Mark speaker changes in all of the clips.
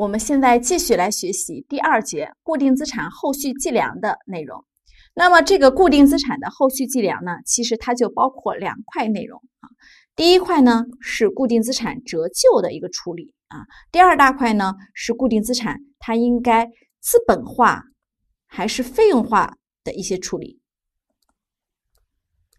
Speaker 1: 我们现在继续来学习第二节固定资产后续计量的内容。那么，这个固定资产的后续计量呢，其实它就包括两块内容啊。第一块呢是固定资产折旧的一个处理啊。第二大块呢是固定资产它应该资本化还是费用化的一些处理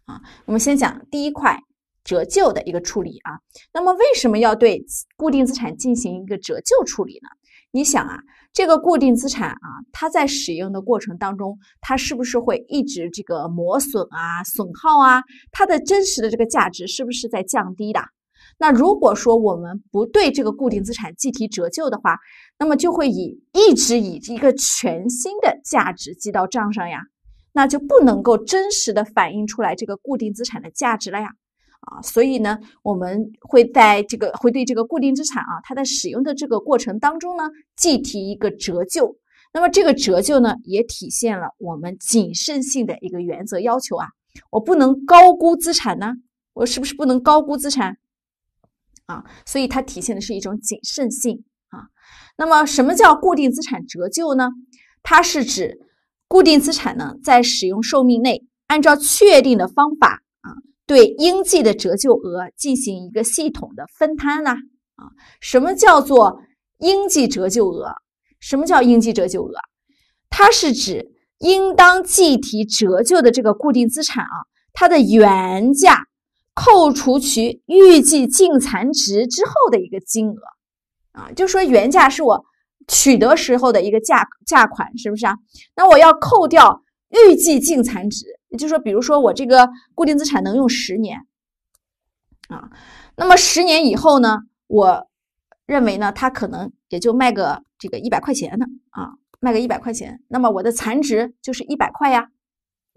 Speaker 1: 啊。我们先讲第一块。折旧的一个处理啊，那么为什么要对固定资产进行一个折旧处理呢？你想啊，这个固定资产啊，它在使用的过程当中，它是不是会一直这个磨损啊、损耗啊？它的真实的这个价值是不是在降低的？那如果说我们不对这个固定资产计提折旧的话，那么就会以一直以一个全新的价值记到账上呀，那就不能够真实的反映出来这个固定资产的价值了呀。啊，所以呢，我们会在这个会对这个固定资产啊，它在使用的这个过程当中呢，计提一个折旧。那么这个折旧呢，也体现了我们谨慎性的一个原则要求啊。我不能高估资产呢，我是不是不能高估资产啊？所以它体现的是一种谨慎性啊。那么什么叫固定资产折旧呢？它是指固定资产呢在使用寿命内，按照确定的方法。对应计的折旧额进行一个系统的分摊啦啊，什么叫做应计折旧额？什么叫应计折旧额？它是指应当计提折旧的这个固定资产啊，它的原价扣除去预计净残值之后的一个金额啊，就说原价是我取得时候的一个价价款，是不是啊？那我要扣掉预计净残值。也就是说，比如说我这个固定资产能用十年，啊，那么十年以后呢，我认为呢，它可能也就卖个这个一百块钱呢，啊，卖个一百块钱，那么我的残值就是一百块呀，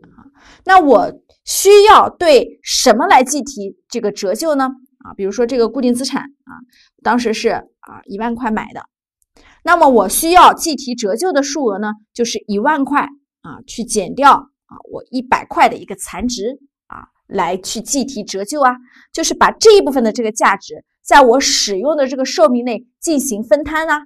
Speaker 1: 啊，那我需要对什么来计提这个折旧呢？啊，比如说这个固定资产啊，当时是啊一万块买的，那么我需要计提折旧的数额呢，就是一万块啊，去减掉。啊，我一百块的一个残值啊，来去计提折旧啊，就是把这一部分的这个价值，在我使用的这个寿命内进行分摊啊。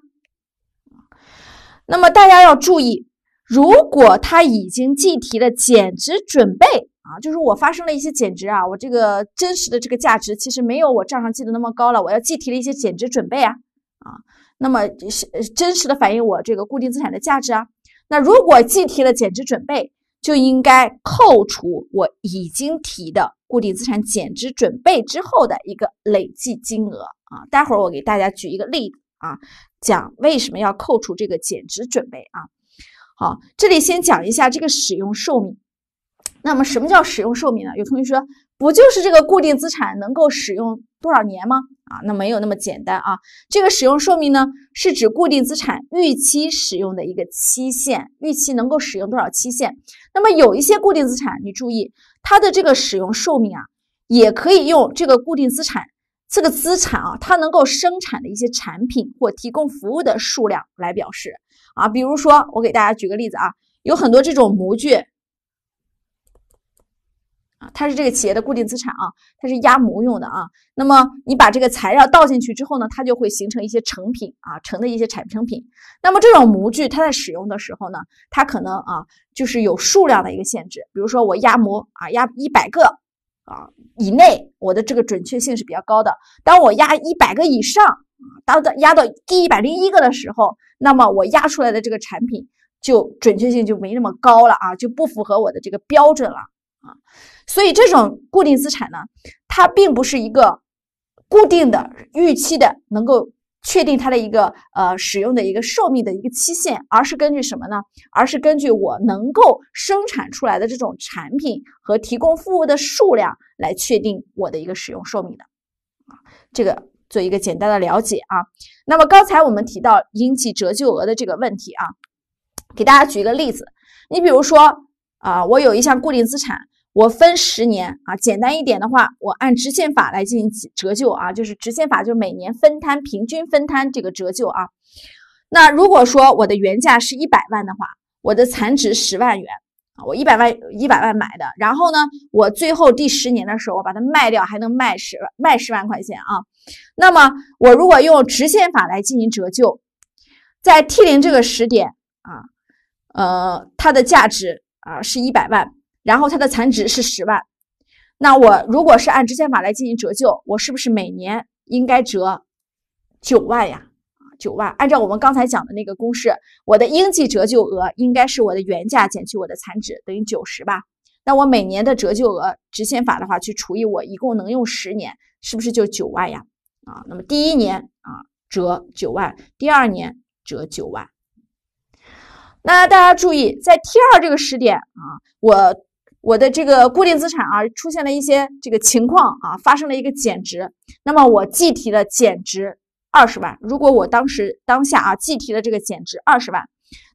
Speaker 1: 那么大家要注意，如果他已经计提了减值准备啊，就是我发生了一些减值啊，我这个真实的这个价值其实没有我账上记的那么高了，我要计提了一些减值准备啊啊，那么是真实的反映我这个固定资产的价值啊。那如果计提了减值准备。就应该扣除我已经提的固定资产减值准备之后的一个累计金额啊，待会儿我给大家举一个例子啊，讲为什么要扣除这个减值准备啊。好，这里先讲一下这个使用寿命。那么，什么叫使用寿命呢？有同学说。不就是这个固定资产能够使用多少年吗？啊，那没有那么简单啊。这个使用寿命呢，是指固定资产预期使用的一个期限，预期能够使用多少期限。那么有一些固定资产，你注意它的这个使用寿命啊，也可以用这个固定资产这个资产啊，它能够生产的一些产品或提供服务的数量来表示啊。比如说，我给大家举个例子啊，有很多这种模具。啊，它是这个企业的固定资产啊，它是压模用的啊。那么你把这个材料倒进去之后呢，它就会形成一些成品啊，成的一些产成品。那么这种模具，它在使用的时候呢，它可能啊，就是有数量的一个限制。比如说我压模啊，压一百个啊以内，我的这个准确性是比较高的。当我压一百个以上，当压到第一百零一个的时候，那么我压出来的这个产品就准确性就没那么高了啊，就不符合我的这个标准了。啊，所以这种固定资产呢，它并不是一个固定的、预期的，能够确定它的一个呃使用的一个寿命的一个期限，而是根据什么呢？而是根据我能够生产出来的这种产品和提供服务的数量来确定我的一个使用寿命的。啊，这个做一个简单的了解啊。那么刚才我们提到应计折旧额的这个问题啊，给大家举一个例子，你比如说啊，我有一项固定资产。我分十年啊，简单一点的话，我按直线法来进行折旧啊，就是直线法，就是每年分摊，平均分摊这个折旧啊。那如果说我的原价是一百万的话，我的残值十万元啊，我一百万一百万买的，然后呢，我最后第十年的时候我把它卖掉，还能卖十卖十万块钱啊。那么我如果用直线法来进行折旧，在 T 零这个时点啊，呃，它的价值啊是一百万。然后它的残值是十万，那我如果是按直线法来进行折旧，我是不是每年应该折九万呀？啊，九万。按照我们刚才讲的那个公式，我的应计折旧额应该是我的原价减去我的残值，等于九十吧？那我每年的折旧额，直线法的话去除以我一共能用十年，是不是就九万呀？啊，那么第一年啊折九万，第二年折九万。那大家注意，在 T 二这个时点啊，我。我的这个固定资产啊，出现了一些这个情况啊，发生了一个减值。那么我计提了减值二十万。如果我当时当下啊，计提了这个减值二十万，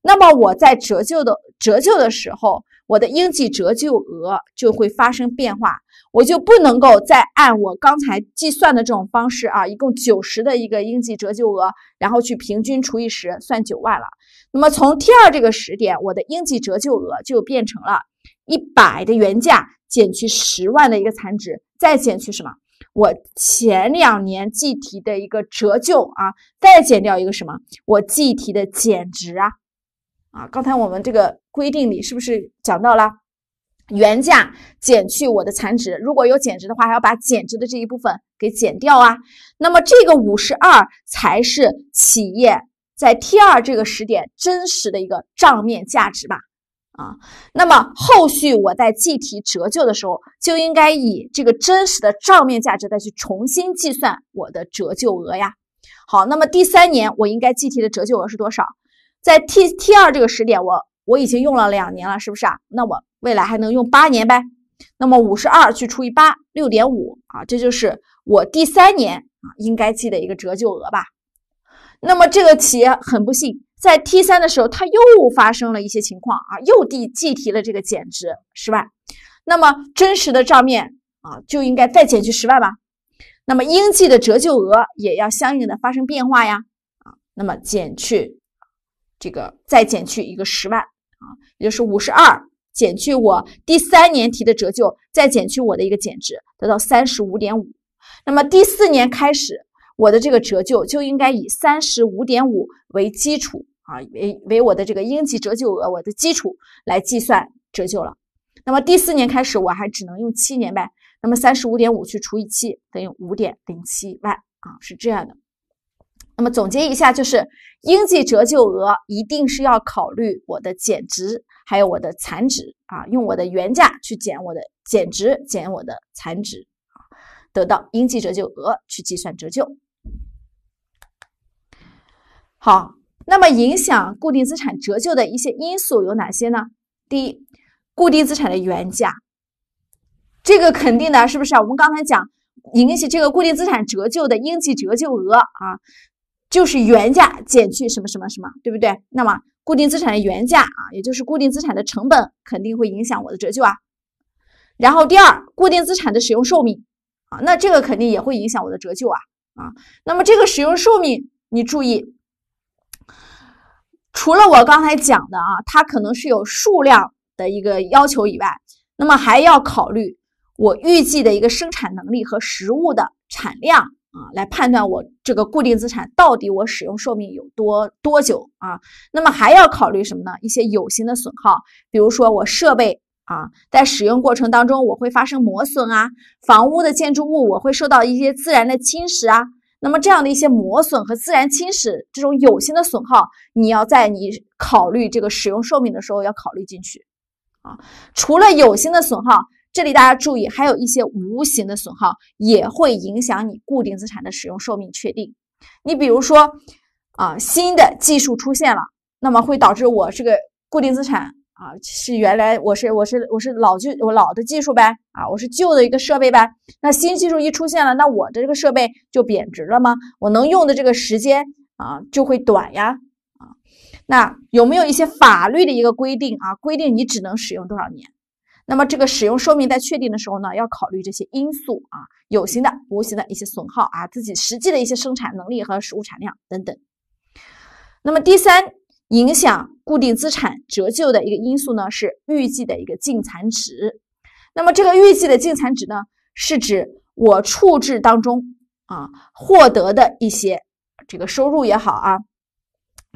Speaker 1: 那么我在折旧的折旧的时候，我的应计折旧额就会发生变化，我就不能够再按我刚才计算的这种方式啊，一共九十的一个应计折旧额，然后去平均除以十算九万了。那么从 T 二这个时点，我的应计折旧额就变成了。一百的原价减去十万的一个残值，再减去什么？我前两年计提的一个折旧啊，再减掉一个什么？我计提的减值啊？啊，刚才我们这个规定里是不是讲到了原价减去我的残值？如果有减值的话，还要把减值的这一部分给减掉啊。那么这个五十二才是企业在 T 二这个时点真实的一个账面价值吧？啊，那么后续我在计提折旧的时候，就应该以这个真实的账面价值再去重新计算我的折旧额呀。好，那么第三年我应该计提的折旧额是多少？在 T T 二这个时点，我我已经用了两年了，是不是啊？那我未来还能用八年呗？那么五十二去除以八，六点五啊，这就是我第三年啊应该记的一个折旧额吧？那么这个企业很不幸。在 T 三的时候，它又发生了一些情况啊，又递计提了这个减值十万，那么真实的账面啊就应该再减去十万吧，那么应计的折旧额也要相应的发生变化呀啊，那么减去这个再减去一个十万啊，也就是五十二减去我第三年提的折旧，再减去我的一个减值，得到三十五点五，那么第四年开始，我的这个折旧就应该以三十五点五为基础。啊，为为我的这个应计折旧额，我的基础来计算折旧了。那么第四年开始，我还只能用七年呗。那么三十五点五去除以七，等于五点零七万啊，是这样的。那么总结一下，就是应计折旧额一定是要考虑我的减值，还有我的残值啊，用我的原价去减我的减值，减我的残值啊，得到应计折旧额去计算折旧。好。那么，影响固定资产折旧的一些因素有哪些呢？第一，固定资产的原价，这个肯定的，是不是？我们刚才讲，引起这个固定资产折旧的应计折旧额啊，就是原价减去什么什么什么，对不对？那么，固定资产的原价啊，也就是固定资产的成本，肯定会影响我的折旧啊。然后，第二，固定资产的使用寿命啊，那这个肯定也会影响我的折旧啊啊。那么，这个使用寿命，你注意。除了我刚才讲的啊，它可能是有数量的一个要求以外，那么还要考虑我预计的一个生产能力和实物的产量啊，来判断我这个固定资产到底我使用寿命有多多久啊？那么还要考虑什么呢？一些有形的损耗，比如说我设备啊，在使用过程当中我会发生磨损啊，房屋的建筑物我会受到一些自然的侵蚀啊。那么这样的一些磨损和自然侵蚀，这种有形的损耗，你要在你考虑这个使用寿命的时候要考虑进去，啊，除了有形的损耗，这里大家注意，还有一些无形的损耗也会影响你固定资产的使用寿命确定。你比如说，啊，新的技术出现了，那么会导致我这个固定资产。啊，是原来我是我是我是老旧我老的技术呗，啊，我是旧的一个设备呗。那新技术一出现了，那我的这个设备就贬值了吗？我能用的这个时间啊就会短呀，啊，那有没有一些法律的一个规定啊？规定你只能使用多少年？那么这个使用寿命在确定的时候呢，要考虑这些因素啊，有形的无形的一些损耗啊，自己实际的一些生产能力和实物产量等等。那么第三。影响固定资产折旧的一个因素呢，是预计的一个净残值。那么这个预计的净残值呢，是指我处置当中啊获得的一些这个收入也好啊，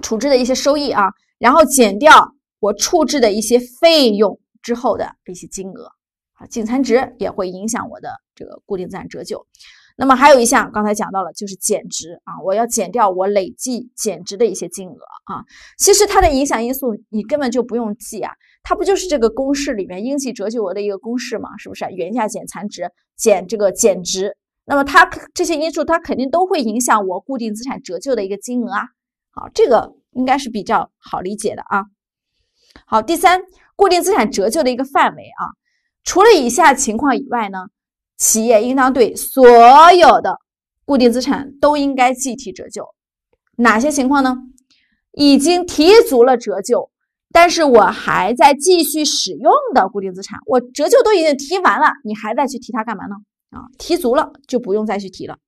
Speaker 1: 处置的一些收益啊，然后减掉我处置的一些费用之后的一些金额啊，净残值也会影响我的这个固定资产折旧。那么还有一项，刚才讲到了，就是减值啊，我要减掉我累计减值的一些金额啊。其实它的影响因素你根本就不用记啊，它不就是这个公式里面应计折旧额的一个公式吗？是不是原价减残值减这个减值？那么它这些因素，它肯定都会影响我固定资产折旧的一个金额啊。好，这个应该是比较好理解的啊。好，第三，固定资产折旧的一个范围啊，除了以下情况以外呢。企业应当对所有的固定资产都应该计提折旧。哪些情况呢？已经提足了折旧，但是我还在继续使用的固定资产，我折旧都已经提完了，你还再去提它干嘛呢？啊，提足了就不用再去提了。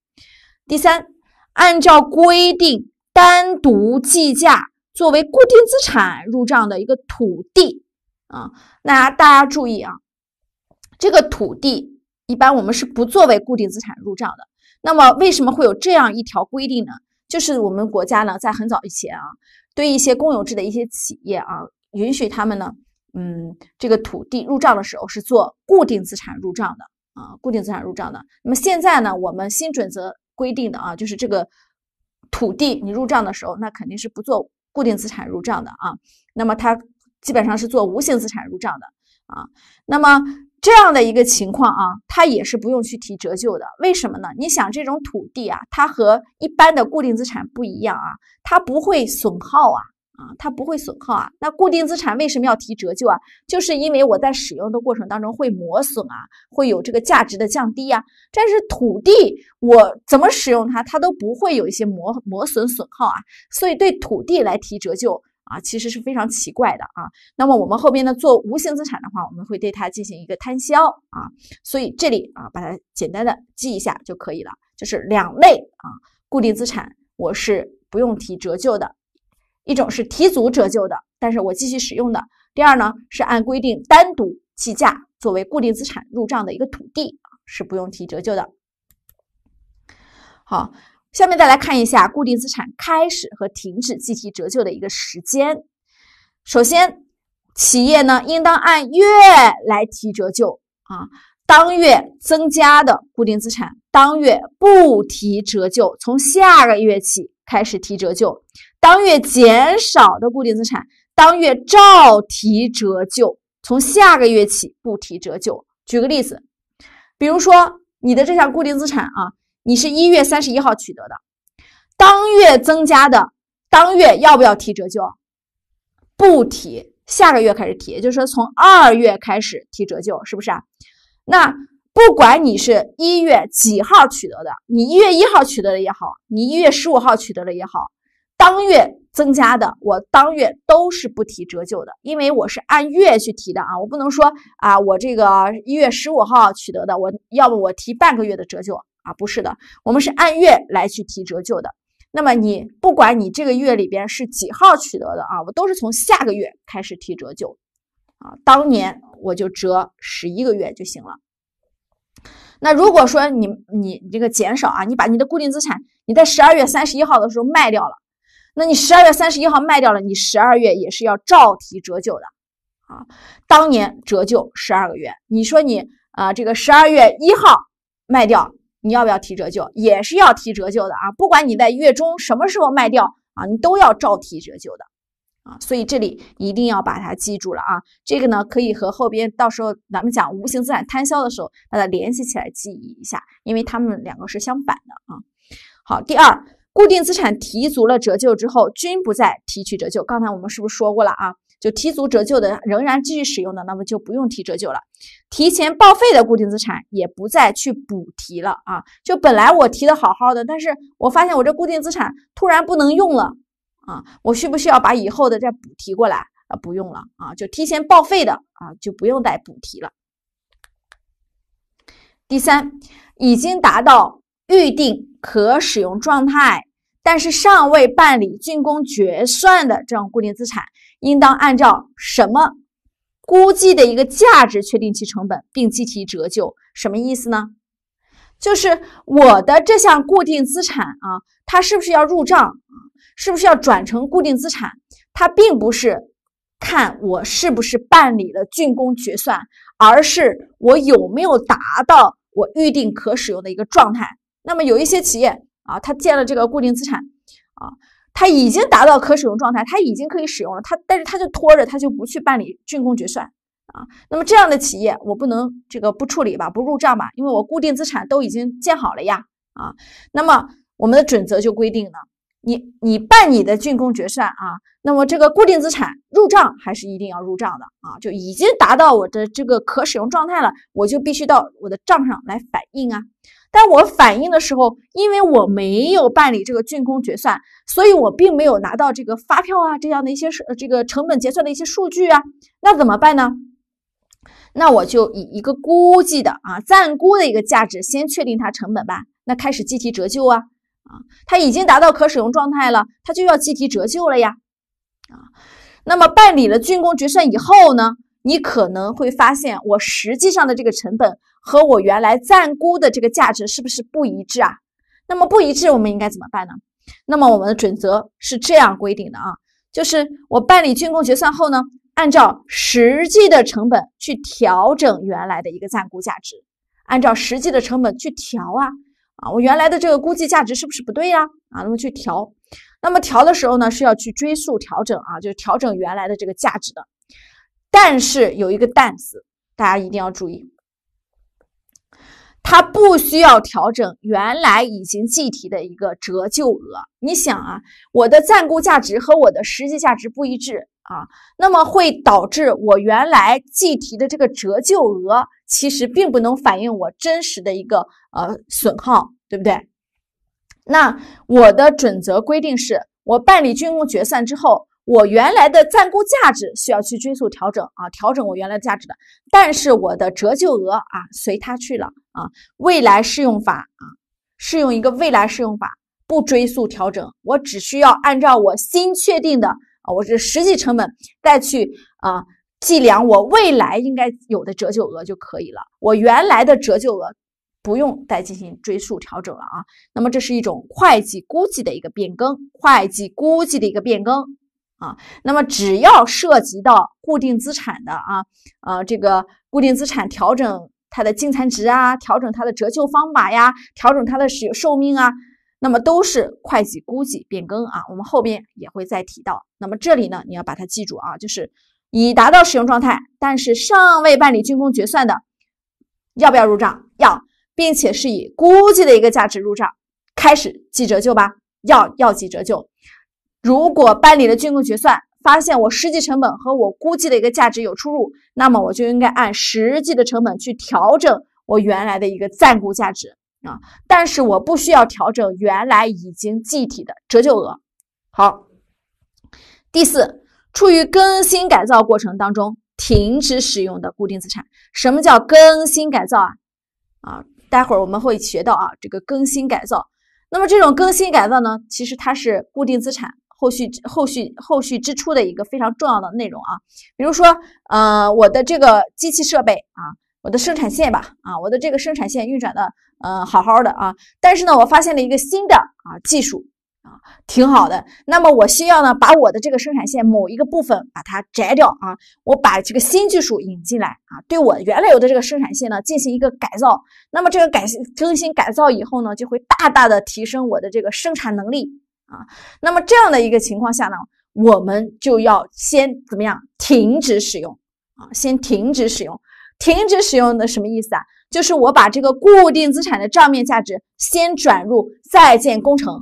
Speaker 1: 第三，按照规定单独计价作为固定资产入账的一个土地啊，那大家注意啊，这个土地。一般我们是不作为固定资产入账的。那么，为什么会有这样一条规定呢？就是我们国家呢，在很早以前啊，对一些公有制的一些企业啊，允许他们呢，嗯，这个土地入账的时候是做固定资产入账的啊，固定资产入账的。那么现在呢，我们新准则规定的啊，就是这个土地你入账的时候，那肯定是不做固定资产入账的啊。那么它基本上是做无形资产入账的啊。那么。这样的一个情况啊，它也是不用去提折旧的，为什么呢？你想这种土地啊，它和一般的固定资产不一样啊，它不会损耗啊，啊，它不会损耗啊。那固定资产为什么要提折旧啊？就是因为我在使用的过程当中会磨损啊，会有这个价值的降低呀。但是土地我怎么使用它，它都不会有一些磨磨损损耗啊，所以对土地来提折旧。啊，其实是非常奇怪的啊。那么我们后边呢做无形资产的话，我们会对它进行一个摊销啊。所以这里啊，把它简单的记一下就可以了。就是两类啊，固定资产我是不用提折旧的，一种是提足折旧的，但是我继续使用的。第二呢，是按规定单独计价作为固定资产入账的一个土地，是不用提折旧的。好。下面再来看一下固定资产开始和停止计提折旧的一个时间。首先，企业呢应当按月来提折旧啊。当月增加的固定资产，当月不提折旧，从下个月起开始提折旧。当月减少的固定资产，当月照提折旧，从下个月起不提折旧。举个例子，比如说你的这项固定资产啊。你是一月三十一号取得的，当月增加的，当月要不要提折旧？不提，下个月开始提，也就是说从二月开始提折旧，是不是啊？那不管你是一月几号取得的，你一月一号取得的也好，你一月十五号取得的也好，当月增加的，我当月都是不提折旧的，因为我是按月去提的啊，我不能说啊，我这个一月十五号取得的，我要不我提半个月的折旧。啊，不是的，我们是按月来去提折旧的。那么你不管你这个月里边是几号取得的啊，我都是从下个月开始提折旧啊。当年我就折十一个月就行了。那如果说你你这个减少啊，你把你的固定资产你在十二月三十一号的时候卖掉了，那你十二月三十一号卖掉了，你十二月也是要照提折旧的啊。当年折旧十二个月。你说你啊，这个十二月一号卖掉。你要不要提折旧，也是要提折旧的啊！不管你在月中什么时候卖掉啊，你都要照提折旧的啊。所以这里一定要把它记住了啊。这个呢，可以和后边到时候咱们讲无形资产摊销的时候，把它联系起来记忆一下，因为它们两个是相反的啊。好，第二，固定资产提足了折旧之后，均不再提取折旧。刚才我们是不是说过了啊？就提足折旧的，仍然继续使用的，那么就不用提折旧了。提前报废的固定资产也不再去补提了啊。就本来我提的好好的，但是我发现我这固定资产突然不能用了啊，我需不需要把以后的再补提过来啊？不用了啊，就提前报废的啊，就不用再补提了。第三，已经达到预定可使用状态，但是尚未办理竣工决算的这种固定资产。应当按照什么估计的一个价值确定其成本，并计提折旧，什么意思呢？就是我的这项固定资产啊，它是不是要入账，是不是要转成固定资产？它并不是看我是不是办理了竣工决算，而是我有没有达到我预定可使用的一个状态。那么有一些企业啊，它建了这个固定资产啊。它已经达到可使用状态，它已经可以使用了。它但是它就拖着，它就不去办理竣工决算啊。那么这样的企业，我不能这个不处理吧，不入账吧？因为我固定资产都已经建好了呀啊。那么我们的准则就规定了，你你办你的竣工决算啊。那么这个固定资产入账还是一定要入账的啊。就已经达到我的这个可使用状态了，我就必须到我的账上来反映啊。但我反映的时候，因为我没有办理这个竣工决算，所以我并没有拿到这个发票啊，这样的一些呃这个成本结算的一些数据啊，那怎么办呢？那我就以一个估计的啊暂估的一个价值先确定它成本吧，那开始计提折旧啊啊，它已经达到可使用状态了，它就要计提折旧了呀啊，那么办理了竣工决算以后呢，你可能会发现我实际上的这个成本。和我原来暂估的这个价值是不是不一致啊？那么不一致，我们应该怎么办呢？那么我们的准则是这样规定的啊，就是我办理竣工决算后呢，按照实际的成本去调整原来的一个暂估价值，按照实际的成本去调啊啊，我原来的这个估计价值是不是不对呀？啊，那么去调，那么调的时候呢是要去追溯调整啊，就是调整原来的这个价值的，但是有一个担子，大家一定要注意。它不需要调整原来已经计提的一个折旧额。你想啊，我的暂估价值和我的实际价值不一致啊，那么会导致我原来计提的这个折旧额，其实并不能反映我真实的一个呃损耗，对不对？那我的准则规定是，我办理竣工决算之后。我原来的暂估价值需要去追溯调整啊，调整我原来价值的，但是我的折旧额啊随它去了啊。未来适用法啊，适用一个未来适用法，不追溯调整，我只需要按照我新确定的我是实际成本再去啊计量我未来应该有的折旧额就可以了，我原来的折旧额不用再进行追溯调整了啊。那么这是一种会计估计的一个变更，会计估计的一个变更。啊，那么只要涉及到固定资产的啊，呃，这个固定资产调整它的净残值啊，调整它的折旧方法呀，调整它的使寿命啊，那么都是会计估计变更啊，我们后边也会再提到。那么这里呢，你要把它记住啊，就是已达到使用状态，但是尚未办理竣工决算的，要不要入账？要，并且是以估计的一个价值入账，开始计折旧吧？要，要计折旧。如果办理了竣工决算，发现我实际成本和我估计的一个价值有出入，那么我就应该按实际的成本去调整我原来的一个暂估价值啊。但是我不需要调整原来已经计提的折旧额。好，第四，处于更新改造过程当中停止使用的固定资产，什么叫更新改造啊？啊，待会儿我们会学到啊，这个更新改造。那么这种更新改造呢，其实它是固定资产。后续后续后续支出的一个非常重要的内容啊，比如说，呃，我的这个机器设备啊，我的生产线吧，啊，我的这个生产线运转的，呃好好的啊，但是呢，我发现了一个新的啊技术啊，挺好的，那么我需要呢，把我的这个生产线某一个部分把它摘掉啊，我把这个新技术引进来啊，对我原来有的这个生产线呢进行一个改造，那么这个改更新改造以后呢，就会大大的提升我的这个生产能力。啊，那么这样的一个情况下呢，我们就要先怎么样？停止使用啊，先停止使用。停止使用的什么意思啊？就是我把这个固定资产的账面价值先转入在建工程。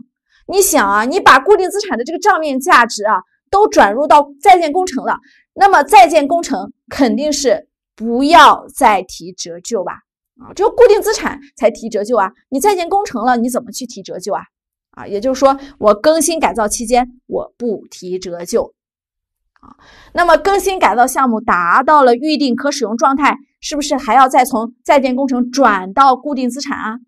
Speaker 1: 你想啊，你把固定资产的这个账面价值啊都转入到在建工程了，那么在建工程肯定是不要再提折旧吧？啊，只有固定资产才提折旧啊，你在建工程了，你怎么去提折旧啊？啊，也就是说，我更新改造期间，我不提折旧，啊，那么更新改造项目达到了预定可使用状态，是不是还要再从在建工程转到固定资产啊？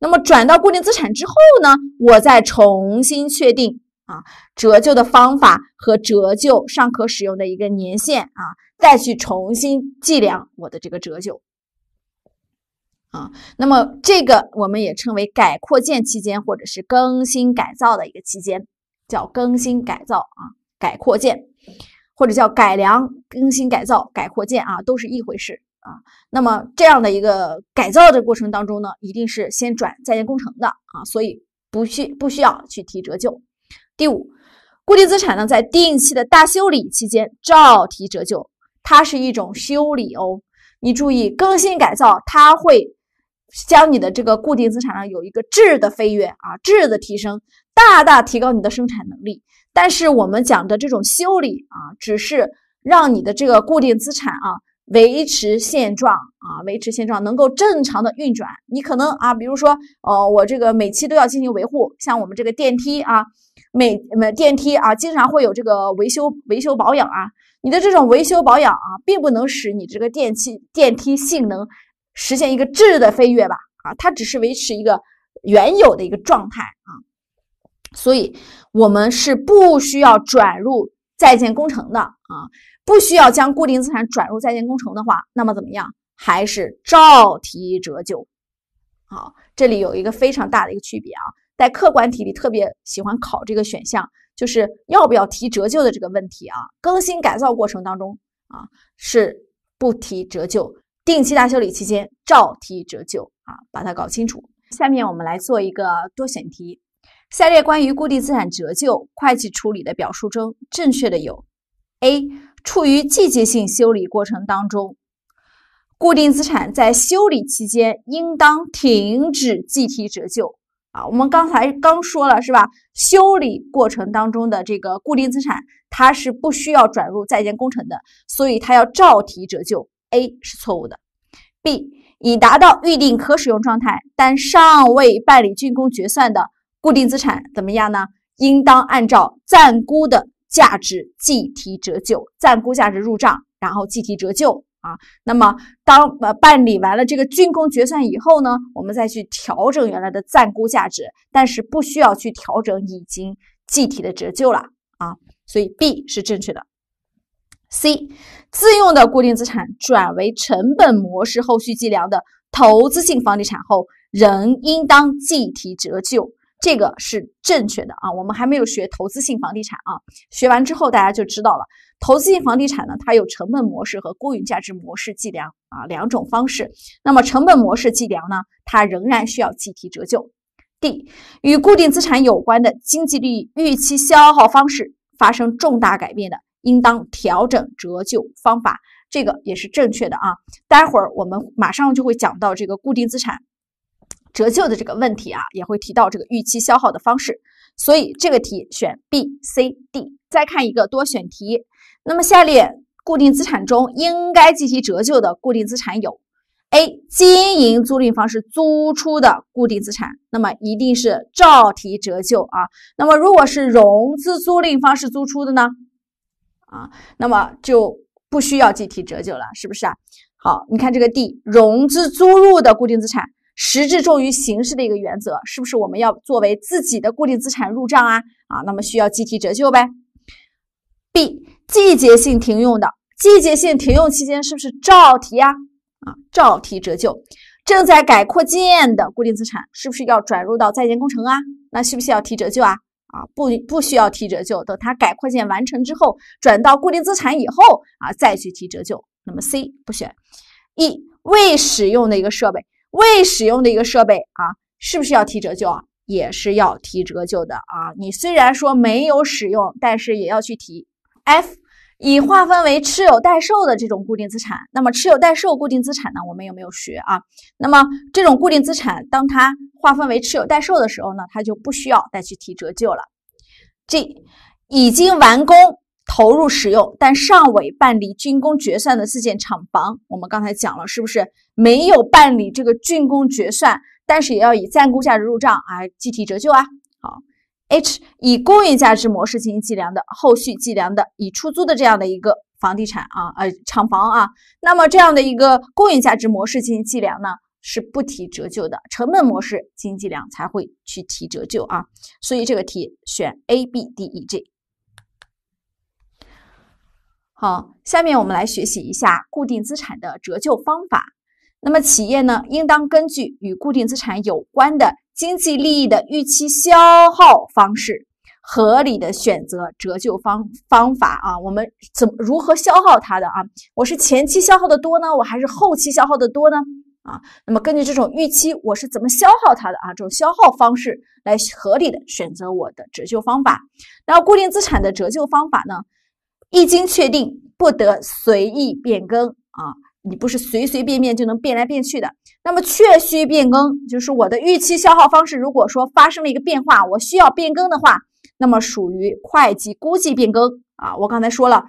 Speaker 1: 那么转到固定资产之后呢，我再重新确定啊折旧的方法和折旧尚可使用的一个年限啊，再去重新计量我的这个折旧。啊，那么这个我们也称为改扩建期间，或者是更新改造的一个期间，叫更新改造啊，改扩建，或者叫改良、更新改造、改扩建啊，都是一回事啊。那么这样的一个改造的过程当中呢，一定是先转在建工程的啊，所以不需不需要去提折旧。第五，固定资产呢，在定期的大修理期间照提折旧，它是一种修理哦。你注意更新改造，它会。将你的这个固定资产呢有一个质的飞跃啊，质的提升，大大提高你的生产能力。但是我们讲的这种修理啊，只是让你的这个固定资产啊维持现状啊，维持现状能够正常的运转。你可能啊，比如说呃，我这个每期都要进行维护，像我们这个电梯啊，每电梯啊经常会有这个维修维修保养啊。你的这种维修保养啊，并不能使你这个电器电梯性能。实现一个质的飞跃吧，啊，它只是维持一个原有的一个状态啊，所以我们是不需要转入在建工程的啊，不需要将固定资产转入在建工程的话，那么怎么样，还是照提折旧。好，这里有一个非常大的一个区别啊，在客观题里特别喜欢考这个选项，就是要不要提折旧的这个问题啊，更新改造过程当中啊是不提折旧。定期大修理期间照提折旧啊，把它搞清楚。下面我们来做一个多选题。下列关于固定资产折旧会计处理的表述中，正确的有：A. 处于季节性修理过程当中，固定资产在修理期间应当停止计提折旧。啊，我们刚才刚说了是吧？修理过程当中的这个固定资产，它是不需要转入在建工程的，所以它要照提折旧。A 是错误的，B 已达到预定可使用状态但尚未办理竣工决算的固定资产怎么样呢？应当按照暂估的价值计提折旧，暂估价值入账，然后计提折旧啊。那么当呃办理完了这个竣工决算以后呢，我们再去调整原来的暂估价值，但是不需要去调整已经计提的折旧了啊。所以 B 是正确的。C 自用的固定资产转为成本模式后续计量的投资性房地产后，仍应当计提折旧，这个是正确的啊。我们还没有学投资性房地产啊，学完之后大家就知道了。投资性房地产呢，它有成本模式和公允价值模式计量啊两种方式。那么成本模式计量呢，它仍然需要计提折旧。D 与固定资产有关的经济利益预期消耗方式发生重大改变的。应当调整折旧方法，这个也是正确的啊。待会儿我们马上就会讲到这个固定资产折旧的这个问题啊，也会提到这个预期消耗的方式。所以这个题选 B、C、D。再看一个多选题，那么下列固定资产中应该计提折旧的固定资产有：A. 经营租赁方式租出的固定资产，那么一定是照提折旧啊。那么如果是融资租赁方式租出的呢？啊，那么就不需要计提折旧了，是不是啊？好，你看这个 D，融资租入的固定资产，实质重于形式的一个原则，是不是我们要作为自己的固定资产入账啊？啊，那么需要计提折旧呗。B，季节性停用的，季节性停用期间是不是照提呀？啊，照提折旧。正在改扩建的固定资产，是不是要转入到在建工程啊？那需不需要提折旧啊？啊，不不需要提折旧，等它改扩建完成之后，转到固定资产以后啊，再去提折旧。那么 C 不选，E 未使用的一个设备，未使用的一个设备啊，是不是要提折旧啊？也是要提折旧的啊。你虽然说没有使用，但是也要去提。F。已划分为持有待售的这种固定资产，那么持有待售固定资产呢？我们有没有学啊？那么这种固定资产，当它划分为持有待售的时候呢，它就不需要再去提折旧了。这已经完工投入使用，但尚未办理竣工决算的自建厂房，我们刚才讲了，是不是没有办理这个竣工决算，但是也要以暂估价值入账啊，计提折旧啊。H 以公允价值模式进行计量的，后续计量的以出租的这样的一个房地产啊，呃厂房啊，那么这样的一个公允价值模式进行计量呢，是不提折旧的，成本模式进行计量才会去提折旧啊。所以这个题选 A、B、D、E、G。好，下面我们来学习一下固定资产的折旧方法。那么企业呢，应当根据与固定资产有关的。经济利益的预期消耗方式，合理的选择折旧方方法啊，我们怎如何消耗它的啊？我是前期消耗的多呢，我还是后期消耗的多呢？啊，那么根据这种预期，我是怎么消耗它的啊？这种消耗方式来合理的选择我的折旧方法。然后固定资产的折旧方法呢，一经确定不得随意变更啊。你不是随随便便就能变来变去的。那么，确需变更，就是我的预期消耗方式，如果说发生了一个变化，我需要变更的话，那么属于会计估计变更啊。我刚才说了，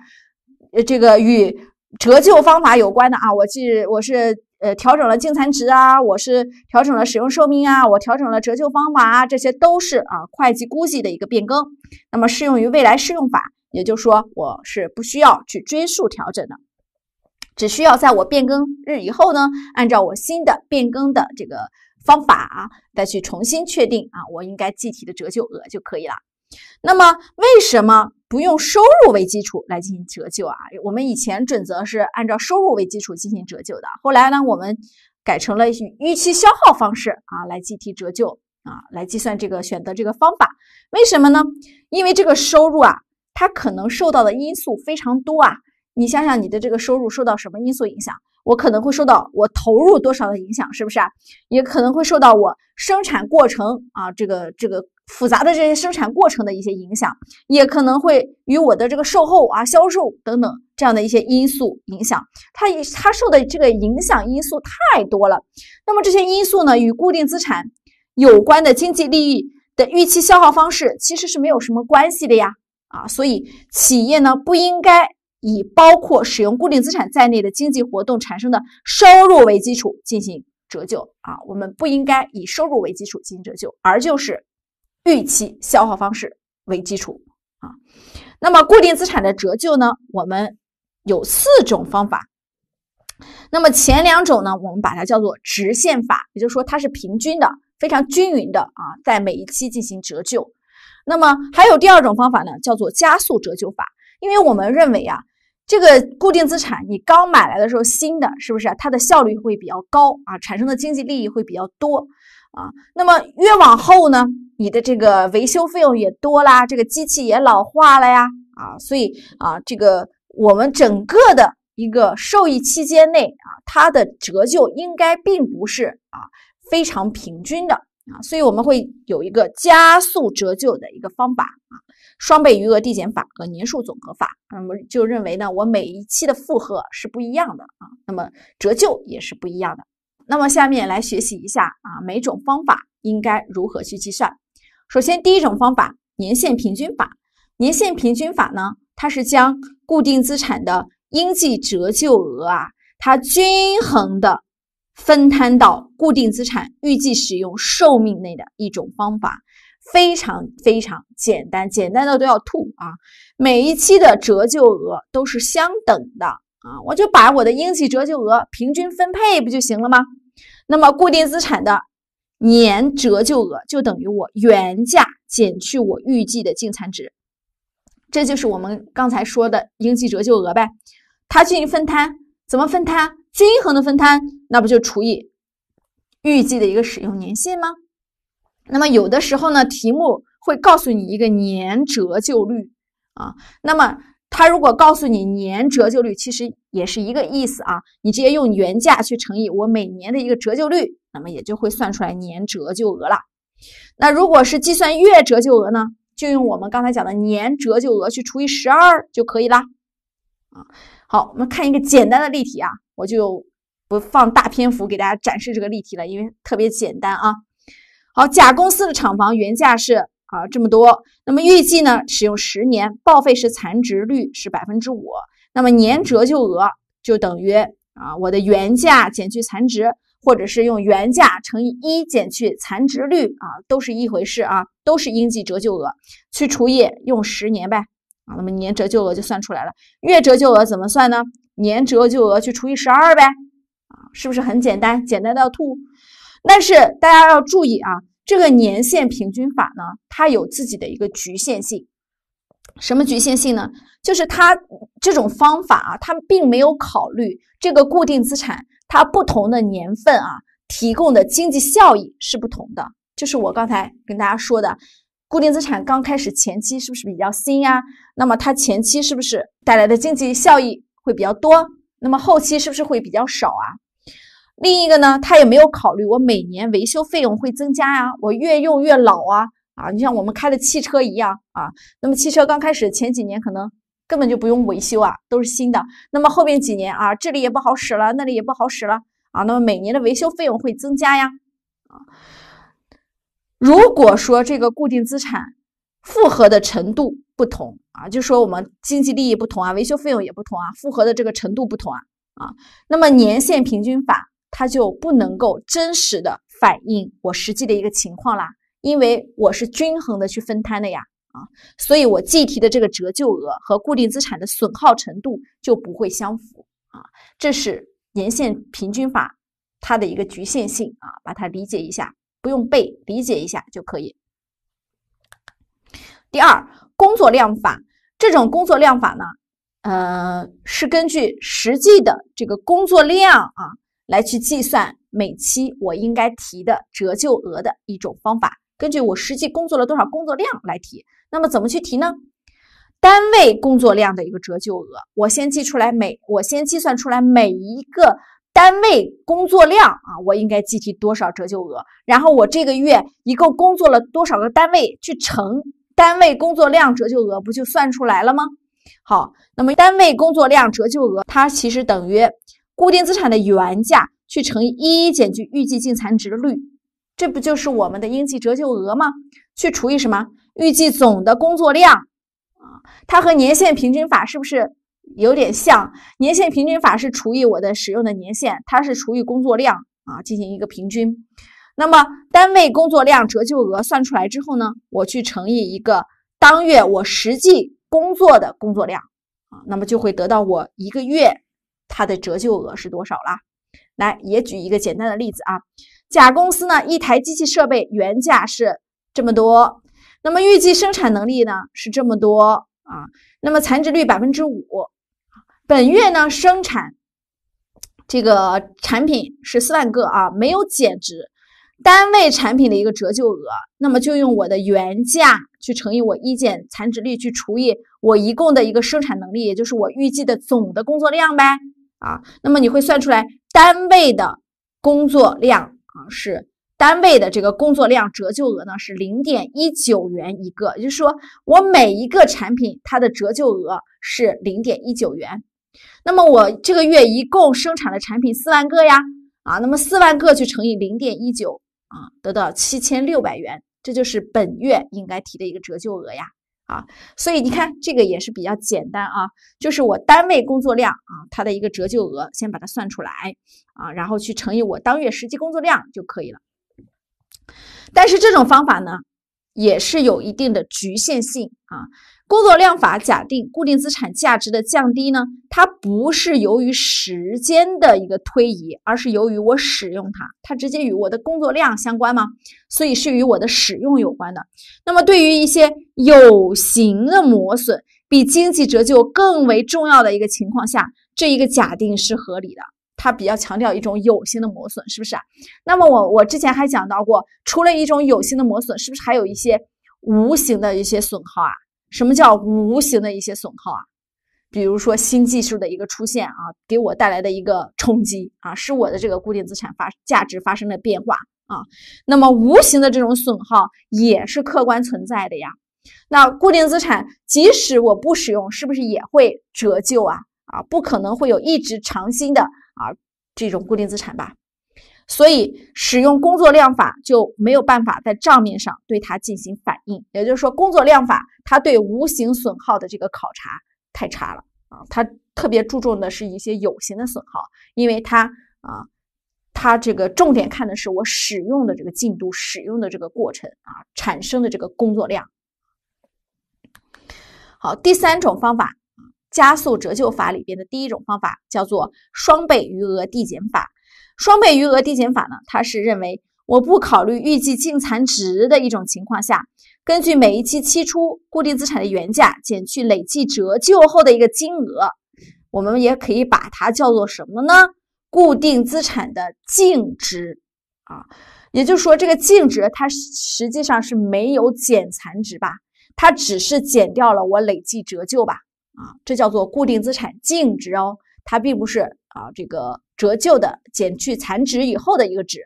Speaker 1: 这个与折旧方法有关的啊，我是我是呃调整了净残值啊，我是调整了使用寿命啊，我调整了折旧方法啊，这些都是啊会计估计的一个变更。那么适用于未来适用法，也就是说我是不需要去追溯调整的。只需要在我变更日以后呢，按照我新的变更的这个方法啊，再去重新确定啊，我应该计提的折旧额就可以了。那么为什么不用收入为基础来进行折旧啊？我们以前准则是按照收入为基础进行折旧的，后来呢，我们改成了预期消耗方式啊来计提折旧啊，来计算这个选择这个方法，为什么呢？因为这个收入啊，它可能受到的因素非常多啊。你想想，你的这个收入受到什么因素影响？我可能会受到我投入多少的影响，是不是啊？也可能会受到我生产过程啊，这个这个复杂的这些生产过程的一些影响，也可能会与我的这个售后啊、销售等等这样的一些因素影响。它它受的这个影响因素太多了。那么这些因素呢，与固定资产有关的经济利益的预期消耗方式，其实是没有什么关系的呀。啊，所以企业呢不应该。以包括使用固定资产在内的经济活动产生的收入为基础进行折旧啊，我们不应该以收入为基础进行折旧，而就是预期消耗方式为基础啊。那么固定资产的折旧呢，我们有四种方法。那么前两种呢，我们把它叫做直线法，也就是说它是平均的，非常均匀的啊，在每一期进行折旧。那么还有第二种方法呢，叫做加速折旧法，因为我们认为啊。这个固定资产你刚买来的时候新的是不是？它的效率会比较高啊，产生的经济利益会比较多啊。那么越往后呢，你的这个维修费用也多啦，这个机器也老化了呀啊，所以啊，这个我们整个的一个受益期间内啊，它的折旧应该并不是啊非常平均的啊，所以我们会有一个加速折旧的一个方法啊。双倍余额递减法和年数总和法，那么就认为呢，我每一期的负荷是不一样的啊，那么折旧也是不一样的。那么下面来学习一下啊，每种方法应该如何去计算。首先，第一种方法，年限平均法。年限平均法呢，它是将固定资产的应计折旧额啊，它均衡的分摊到固定资产预计使用寿命内的一种方法。非常非常简单，简单的都要吐啊！每一期的折旧额都是相等的啊，我就把我的应计折旧额平均分配不就行了吗？那么固定资产的年折旧额就等于我原价减去我预计的净残值，这就是我们刚才说的应计折旧额呗。它进行分摊，怎么分摊？均衡的分摊，那不就除以预计的一个使用年限吗？那么有的时候呢，题目会告诉你一个年折旧率啊，那么它如果告诉你年折旧率，其实也是一个意思啊，你直接用原价去乘以我每年的一个折旧率，那么也就会算出来年折旧额了。那如果是计算月折旧额呢，就用我们刚才讲的年折旧额去除以十二就可以啦。啊。好，我们看一个简单的例题啊，我就不放大篇幅给大家展示这个例题了，因为特别简单啊。好，甲公司的厂房原价是啊这么多，那么预计呢使用十年，报废时残值率是百分之五，那么年折旧额就等于啊我的原价减去残值，或者是用原价乘以一减去残值率啊都是一回事啊，都是应计折旧额去除以用十年呗啊，那么年折旧额就算出来了，月折旧额怎么算呢？年折旧额去除以十二呗啊，是不是很简单？简单到吐。但是大家要注意啊，这个年限平均法呢，它有自己的一个局限性。什么局限性呢？就是它这种方法啊，它并没有考虑这个固定资产它不同的年份啊提供的经济效益是不同的。就是我刚才跟大家说的，固定资产刚开始前期是不是比较新呀？那么它前期是不是带来的经济效益会比较多？那么后期是不是会比较少啊？另一个呢，他也没有考虑我每年维修费用会增加呀，我越用越老啊啊！你像我们开的汽车一样啊，那么汽车刚开始前几年可能根本就不用维修啊，都是新的。那么后面几年啊，这里也不好使了，那里也不好使了啊，那么每年的维修费用会增加呀啊。如果说这个固定资产复合的程度不同啊，就说我们经济利益不同啊，维修费用也不同啊，复合的这个程度不同啊啊，那么年限平均法。它就不能够真实的反映我实际的一个情况啦，因为我是均衡的去分摊的呀，啊，所以我计提的这个折旧额和固定资产的损耗程度就不会相符，啊，这是年限平均法它的一个局限性啊，把它理解一下，不用背，理解一下就可以。第二，工作量法这种工作量法呢，呃，是根据实际的这个工作量啊。来去计算每期我应该提的折旧额的一种方法，根据我实际工作了多少工作量来提。那么怎么去提呢？单位工作量的一个折旧额，我先计出来每我先计算出来每一个单位工作量啊，我应该计提多少折旧额，然后我这个月一共工作了多少个单位去乘单位工作量折旧额，不就算出来了吗？好，那么单位工作量折旧额，它其实等于。固定资产的原价去乘以一减去预计净残值率，这不就是我们的应计折旧额吗？去除以什么？预计总的工作量啊？它和年限平均法是不是有点像？年限平均法是除以我的使用的年限，它是除以工作量啊，进行一个平均。那么单位工作量折旧额算出来之后呢，我去乘以一个当月我实际工作的工作量啊，那么就会得到我一个月。它的折旧额是多少啦。来，也举一个简单的例子啊。甲公司呢，一台机器设备原价是这么多，那么预计生产能力呢是这么多啊，那么残值率百分之五，本月呢生产这个产品是四万个啊，没有减值，单位产品的一个折旧额，那么就用我的原价去乘以我一减残值率，去除以我一共的一个生产能力，也就是我预计的总的工作量呗。啊，那么你会算出来单位的工作量啊是单位的这个工作量折旧额呢是零点一九元一个，也就是说我每一个产品它的折旧额是零点一九元，那么我这个月一共生产的产品四万个呀，啊，那么四万个去乘以零点一九啊，得到七千六百元，这就是本月应该提的一个折旧额呀。啊，所以你看，这个也是比较简单啊，就是我单位工作量啊，它的一个折旧额，先把它算出来啊，然后去乘以我当月实际工作量就可以了。但是这种方法呢，也是有一定的局限性啊。工作量法假定固定资产价值的降低呢，它不是由于时间的一个推移，而是由于我使用它，它直接与我的工作量相关吗？所以是与我的使用有关的。那么对于一些有形的磨损，比经济折旧更为重要的一个情况下，这一个假定是合理的。它比较强调一种有形的磨损，是不是？那么我我之前还讲到过，除了一种有形的磨损，是不是还有一些无形的一些损耗啊？什么叫无形的一些损耗啊？比如说新技术的一个出现啊，给我带来的一个冲击啊，使我的这个固定资产发价值发生了变化啊。那么无形的这种损耗也是客观存在的呀。那固定资产即使我不使用，是不是也会折旧啊？啊，不可能会有一直长新的啊这种固定资产吧？所以使用工作量法就没有办法在账面上对它进行反应。也就是说，工作量法它对无形损耗的这个考察太差了啊，它特别注重的是一些有形的损耗，因为它啊，它这个重点看的是我使用的这个进度、使用的这个过程啊，产生的这个工作量。好，第三种方法，加速折旧法里边的第一种方法叫做双倍余额递减法。双倍余额递减法呢？它是认为我不考虑预计净残值的一种情况下，根据每一期期初固定资产的原价减去累计折旧后的一个金额，我们也可以把它叫做什么呢？固定资产的净值啊。也就是说，这个净值它实际上是没有减残值吧？它只是减掉了我累计折旧吧？啊，这叫做固定资产净值哦。它并不是啊这个。折旧的减去残值以后的一个值，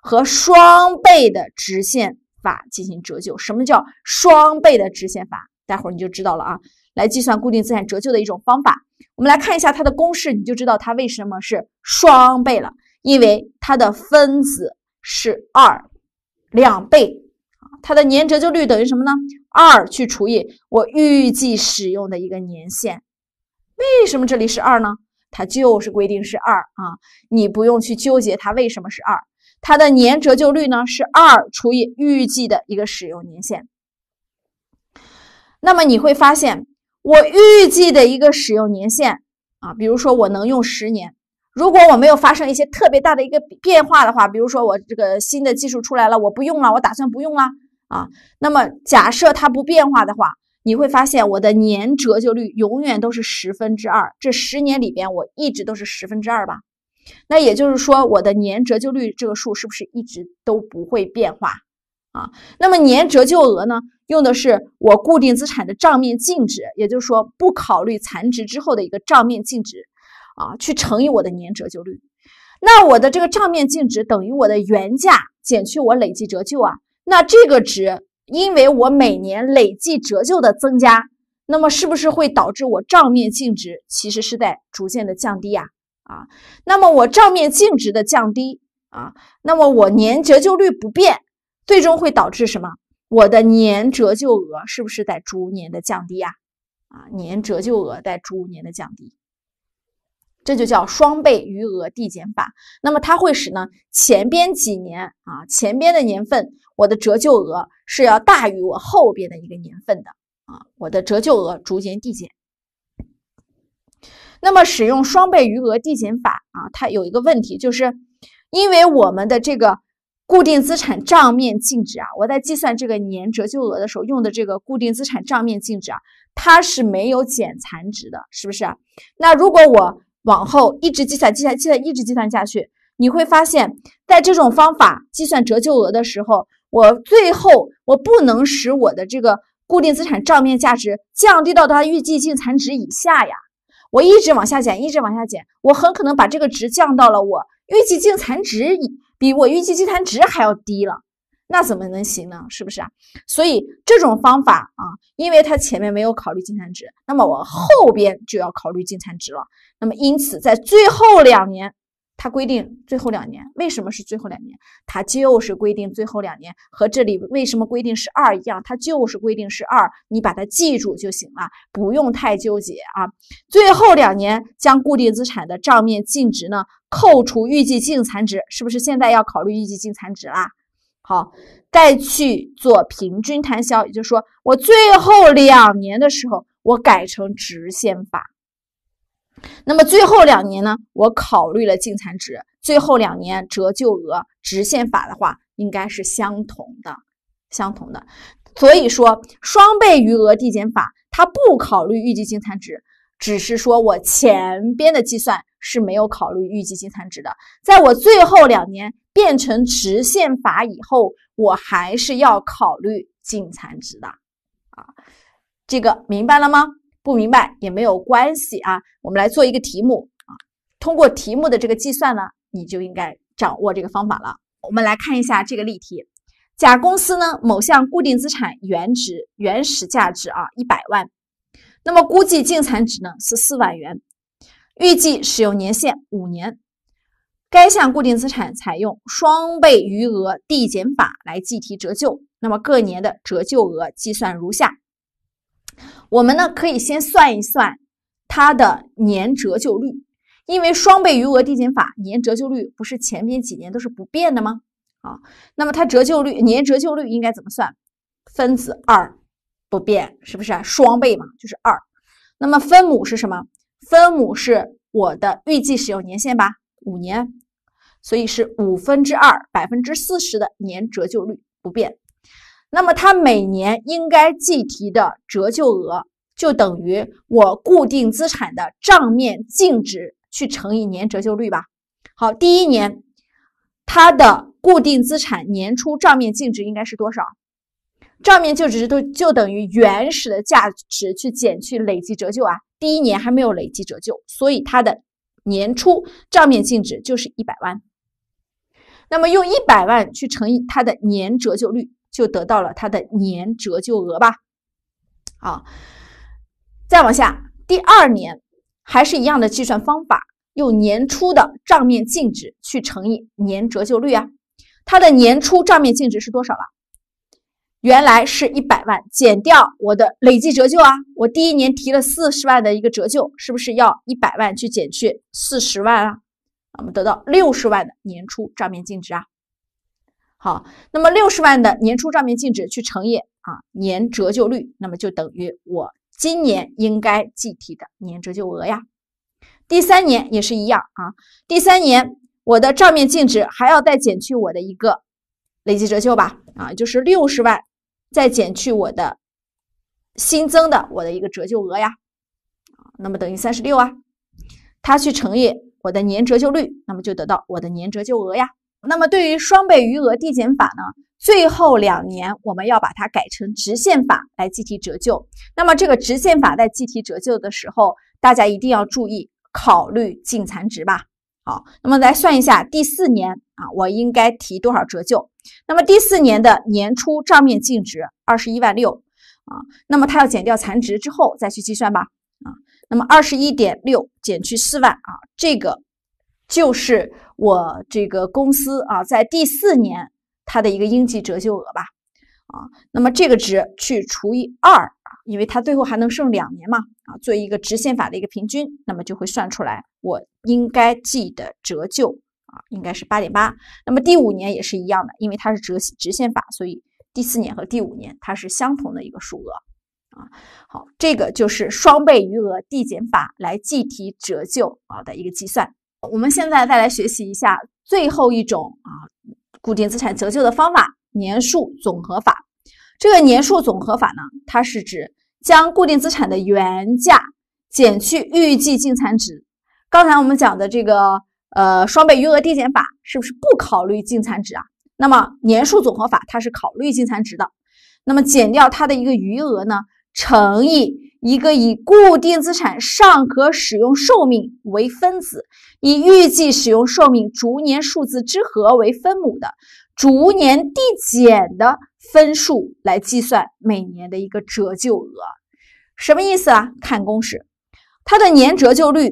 Speaker 1: 和双倍的直线法进行折旧。什么叫双倍的直线法？待会儿你就知道了啊。来计算固定资产折旧的一种方法，我们来看一下它的公式，你就知道它为什么是双倍了。因为它的分子是二，两倍。它的年折旧率等于什么呢？二去除以我预计使用的一个年限。为什么这里是二呢？它就是规定是二啊，你不用去纠结它为什么是二，它的年折旧率呢是二除以预计的一个使用年限。那么你会发现，我预计的一个使用年限啊，比如说我能用十年，如果我没有发生一些特别大的一个变化的话，比如说我这个新的技术出来了，我不用了，我打算不用了啊，那么假设它不变化的话。你会发现我的年折旧率永远都是十分之二，这十年里边我一直都是十分之二吧？那也就是说我的年折旧率这个数是不是一直都不会变化啊？那么年折旧额呢？用的是我固定资产的账面净值，也就是说不考虑残值之后的一个账面净值啊，去乘以我的年折旧率。那我的这个账面净值等于我的原价减去我累计折旧啊？那这个值？因为我每年累计折旧的增加，那么是不是会导致我账面净值其实是在逐渐的降低呀？啊，那么我账面净值的降低啊，那么我年折旧率不变，最终会导致什么？我的年折旧额是不是在逐年的降低呀？啊，年折旧额在逐年的降低，这就叫双倍余额递减法。那么它会使呢前边几年啊前边的年份。我的折旧额是要大于我后边的一个年份的啊，我的折旧额逐渐递减。那么使用双倍余额递减法啊，它有一个问题，就是因为我们的这个固定资产账面净值啊，我在计算这个年折旧额的时候用的这个固定资产账面净值啊，它是没有减残值的，是不是？那如果我往后一直计算、计算、计算、一直计算下去，你会发现在这种方法计算折旧额的时候。我最后我不能使我的这个固定资产账面价值降低到它预计净残值以下呀，我一直往下减，一直往下减，我很可能把这个值降到了我预计净残值比我预计净残值还要低了，那怎么能行呢？是不是啊？所以这种方法啊，因为它前面没有考虑净残值，那么我后边就要考虑净残值了，那么因此在最后两年。它规定最后两年，为什么是最后两年？它就是规定最后两年，和这里为什么规定是二一样，它就是规定是二，你把它记住就行了，不用太纠结啊。最后两年将固定资产的账面净值呢扣除预计净残值，是不是现在要考虑预计净残值啦？好，再去做平均摊销，也就是说我最后两年的时候，我改成直线法。那么最后两年呢？我考虑了净残值，最后两年折旧额直线法的话，应该是相同的，相同的。所以说，双倍余额递减法它不考虑预计净残值，只是说我前边的计算是没有考虑预计净残值的。在我最后两年变成直线法以后，我还是要考虑净残值的，啊，这个明白了吗？不明白也没有关系啊，我们来做一个题目啊，通过题目的这个计算呢，你就应该掌握这个方法了。我们来看一下这个例题：甲公司呢，某项固定资产原值、原始价值啊一百万，那么估计净残值呢是四万元，预计使用年限五年。该项固定资产采用双倍余额递减法来计提折旧，那么各年的折旧额计算如下。我们呢可以先算一算它的年折旧率，因为双倍余额递减法年折旧率不是前边几年都是不变的吗？啊，那么它折旧率年折旧率应该怎么算？分子二不变，是不是啊、双倍嘛，就是二？那么分母是什么？分母是我的预计使用年限吧，五年，所以是五分之二，百分之四十的年折旧率不变。那么它每年应该计提的折旧额就等于我固定资产的账面净值去乘以年折旧率吧。好，第一年它的固定资产年初账面净值应该是多少？账面净值都就等于原始的价值去减去累计折旧啊。第一年还没有累计折旧，所以它的年初账面净值就是一百万。那么用一百万去乘以它的年折旧率。就得到了它的年折旧额吧，好，再往下，第二年还是一样的计算方法，用年初的账面净值去乘以年折旧率啊。它的年初账面净值是多少了？原来是一百万，减掉我的累计折旧啊，我第一年提了四十万的一个折旧，是不是要一百万去减去四十万啊？我们得到六十万的年初账面净值啊。好，那么六十万的年初账面净值去乘以啊年折旧率，那么就等于我今年应该计提的年折旧额呀。第三年也是一样啊，第三年我的账面净值还要再减去我的一个累计折旧吧，啊，就是六十万再减去我的新增的我的一个折旧额呀，啊，那么等于三十六啊，它去乘以我的年折旧率，那么就得到我的年折旧额呀。那么对于双倍余额递减法呢，最后两年我们要把它改成直线法来计提折旧。那么这个直线法在计提折旧的时候，大家一定要注意考虑净残值吧。好，那么来算一下第四年啊，我应该提多少折旧？那么第四年的年初账面净值二十一万六啊，那么它要减掉残值之后再去计算吧。啊，那么二十一点六减去四万啊，这个就是。我这个公司啊，在第四年它的一个应计折旧额吧，啊，那么这个值去除以二啊，因为它最后还能剩两年嘛，啊，做一个直线法的一个平均，那么就会算出来我应该记的折旧啊，应该是八点八。那么第五年也是一样的，因为它是折直线法，所以第四年和第五年它是相同的一个数额啊。好，这个就是双倍余额递减法来计提折旧啊的一个计算。我们现在再来学习一下最后一种啊，固定资产折旧的方法——年数总和法。这个年数总和法呢，它是指将固定资产的原价减去预计净残值。刚才我们讲的这个呃双倍余额递减法，是不是不考虑净残值啊？那么年数总和法它是考虑净残值的。那么减掉它的一个余额呢，乘以。一个以固定资产尚可使用寿命为分子，以预计使用寿命逐年数字之和为分母的逐年递减的分数来计算每年的一个折旧额，什么意思啊？看公式，它的年折旧率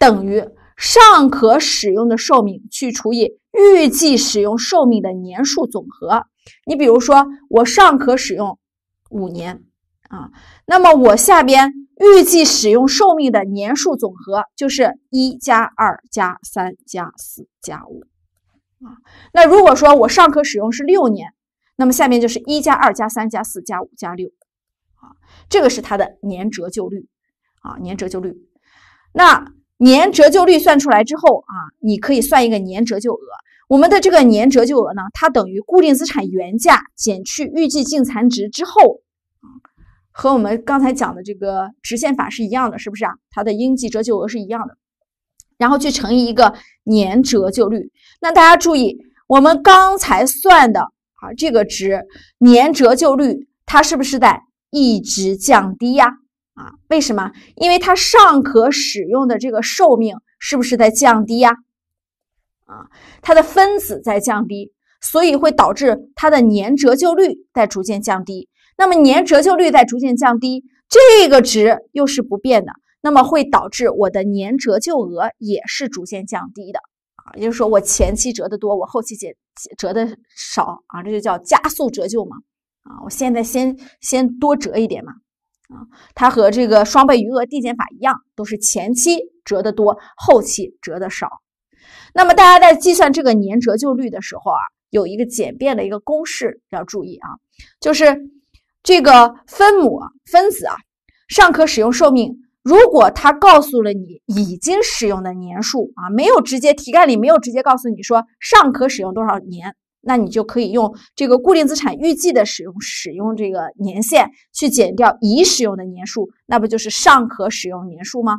Speaker 1: 等于尚可使用的寿命去除以预计使用寿命的年数总和。你比如说，我尚可使用五年。啊，那么我下边预计使用寿命的年数总和就是一加二加三加四加五，啊，那如果说我尚可使用是六年，那么下面就是一加二加三加四加五加六，啊，这个是它的年折旧率，啊，年折旧率，那年折旧率算出来之后啊，你可以算一个年折旧额，我们的这个年折旧额呢，它等于固定资产原价减去预计净残值之后。和我们刚才讲的这个直线法是一样的，是不是啊？它的应计折旧额是一样的，然后去乘以一个年折旧率。那大家注意，我们刚才算的啊这个值，年折旧率它是不是在一直降低呀？啊，为什么？因为它尚可使用的这个寿命是不是在降低呀？啊，它的分子在降低，所以会导致它的年折旧率在逐渐降低。那么年折旧率在逐渐降低，这个值又是不变的，那么会导致我的年折旧额也是逐渐降低的啊，也就是说我前期折得多，我后期减折的少啊，这就叫加速折旧嘛啊，我现在先先多折一点嘛啊，它和这个双倍余额递减法一样，都是前期折得多，后期折的少。那么大家在计算这个年折旧率的时候啊，有一个简便的一个公式要注意啊，就是。这个分母分子啊，尚可使用寿命。如果它告诉了你已经使用的年数啊，没有直接题干里没有直接告诉你说尚可使用多少年，那你就可以用这个固定资产预计的使用使用这个年限去减掉已使用的年数，那不就是尚可使用年数吗？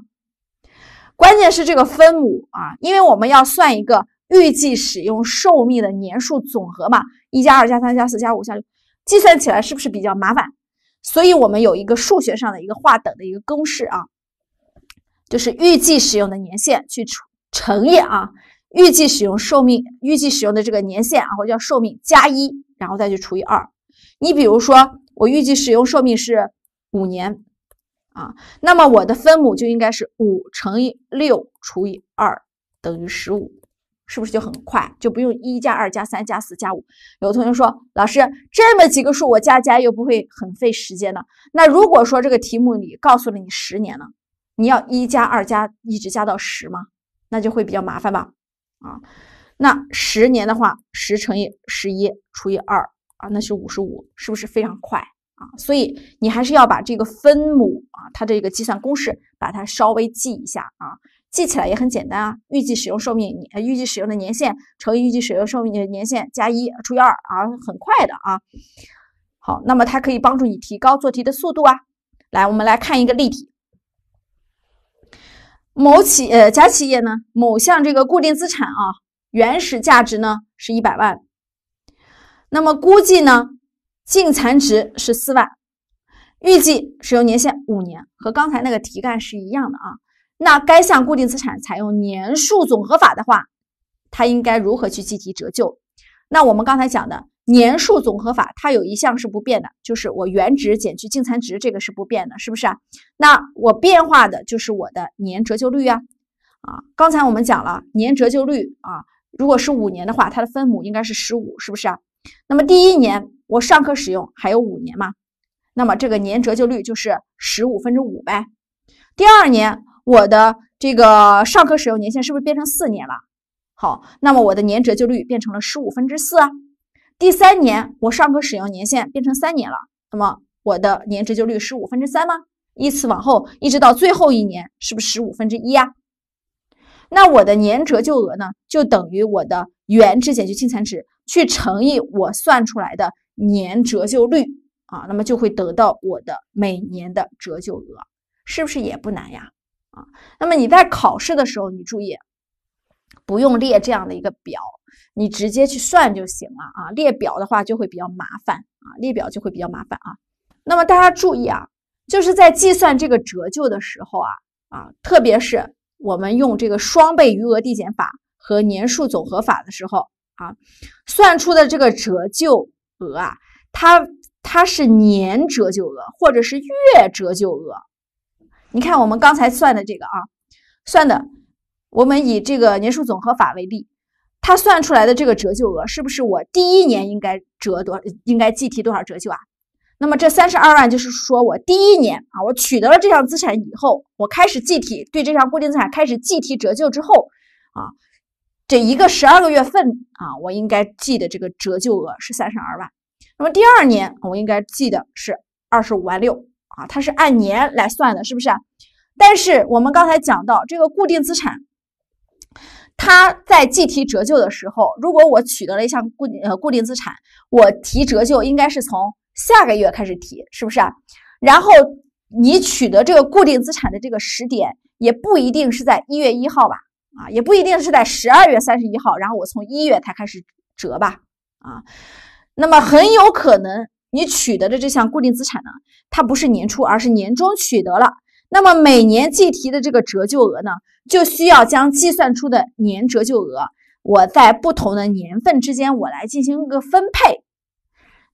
Speaker 1: 关键是这个分母啊，因为我们要算一个预计使用寿命的年数总和嘛，一加二加三加四加五加六。计算起来是不是比较麻烦？所以我们有一个数学上的一个化等的一个公式啊，就是预计使用的年限去乘以啊预计使用寿命预计使用的这个年限啊，或叫寿命加一，然后再去除以二。你比如说，我预计使用寿命是五年啊，那么我的分母就应该是五乘以六除以二等于十五。是不是就很快，就不用一加二加三加四加五？有同学说，老师这么几个数我加加又不会很费时间呢？那如果说这个题目里告诉了你十年呢，你要一加二加一直加到十吗？那就会比较麻烦吧？啊，那十年的话，十乘以十一除以二啊，那是五十五，是不是非常快啊？所以你还是要把这个分母啊，它这个计算公式把它稍微记一下啊。记起来也很简单啊，预计使用寿命，预计使用的年限乘以预计使用寿命的年限加一除以二啊，很快的啊。好，那么它可以帮助你提高做题的速度啊。来，我们来看一个例题。某企呃，甲企业呢，某项这个固定资产啊，原始价值呢是一百万，那么估计呢净残值是四万，预计使用年限五年，和刚才那个题干是一样的啊。那该项固定资产采用年数总和法的话，它应该如何去计提折旧？那我们刚才讲的年数总和法，它有一项是不变的，就是我原值减去净残值，这个是不变的，是不是啊？那我变化的就是我的年折旧率啊啊！刚才我们讲了年折旧率啊，如果是五年的话，它的分母应该是十五，是不是啊？那么第一年我上课使用还有五年嘛？那么这个年折旧率就是十五分之五呗。第二年。我的这个上课使用年限是不是变成四年了？好，那么我的年折旧率变成了十五分之四啊。第三年我上课使用年限变成三年了，那么我的年折旧率十五分之三吗？依次往后，一直到最后一年，是不是十五分之一啊？那我的年折旧额呢，就等于我的原值减去净残值，去乘以我算出来的年折旧率啊，那么就会得到我的每年的折旧额，是不是也不难呀？啊，那么你在考试的时候，你注意不用列这样的一个表，你直接去算就行了啊。列表的话就会比较麻烦啊，列表就会比较麻烦啊。那么大家注意啊，就是在计算这个折旧的时候啊啊，特别是我们用这个双倍余额递减法和年数总和法的时候啊，算出的这个折旧额啊，它它是年折旧额或者是月折旧额。你看，我们刚才算的这个啊，算的，我们以这个年数总和法为例，它算出来的这个折旧额是不是我第一年应该折多，应该计提多少折旧啊？那么这三十二万就是说我第一年啊，我取得了这项资产以后，我开始计提对这项固定资产开始计提折旧之后啊，这一个十二个月份啊，我应该记的这个折旧额是三十二万。那么第二年，我应该记的是二十五万六。啊，它是按年来算的，是不是？但是我们刚才讲到这个固定资产，它在计提折旧的时候，如果我取得了一项固呃固定资产，我提折旧应该是从下个月开始提，是不是？然后你取得这个固定资产的这个时点，也不一定是在一月一号吧，啊，也不一定是在十二月三十一号，然后我从一月才开始折吧，啊，那么很有可能。你取得的这项固定资产呢，它不是年初，而是年终取得了。那么每年计提的这个折旧额呢，就需要将计算出的年折旧额，我在不同的年份之间，我来进行一个分配。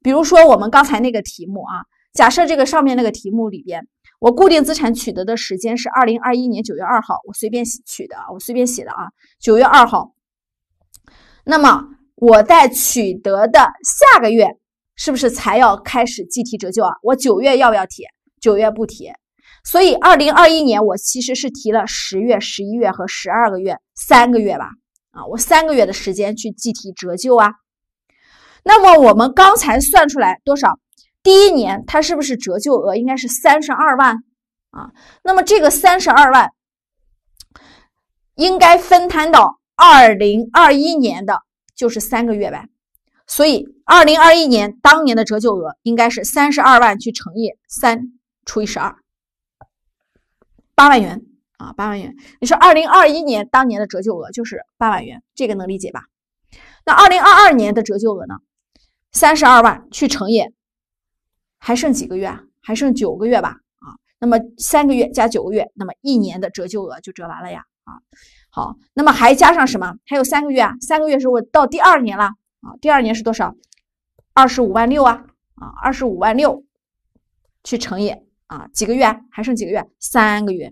Speaker 1: 比如说我们刚才那个题目啊，假设这个上面那个题目里边，我固定资产取得的时间是二零二一年九月二号，我随便取的，我随便写的啊，九月二号。那么我在取得的下个月。是不是才要开始计提折旧啊？我九月要不要提？九月不提，所以二零二一年我其实是提了十月、十一月和十二个月，三个月吧？啊，我三个月的时间去计提折旧啊。那么我们刚才算出来多少？第一年它是不是折旧额应该是三十二万啊？那么这个三十二万应该分摊到二零二一年的，就是三个月呗。所以，二零二一年当年的折旧额应该是三十二万去乘以三除以十二，八万元啊，八万元。你说二零二一年当年的折旧额就是八万元，这个能理解吧？那二零二二年的折旧额呢？三十二万去乘以还剩几个月？还剩九个月吧？啊，那么三个月加九个月，那么一年的折旧额就折完了呀？啊，好，那么还加上什么？还有三个月啊？三个月是我到第二年了。啊，第二年是多少？二十五万六啊，啊，二十五万六，去乘以啊，几个月？还剩几个月？三个月，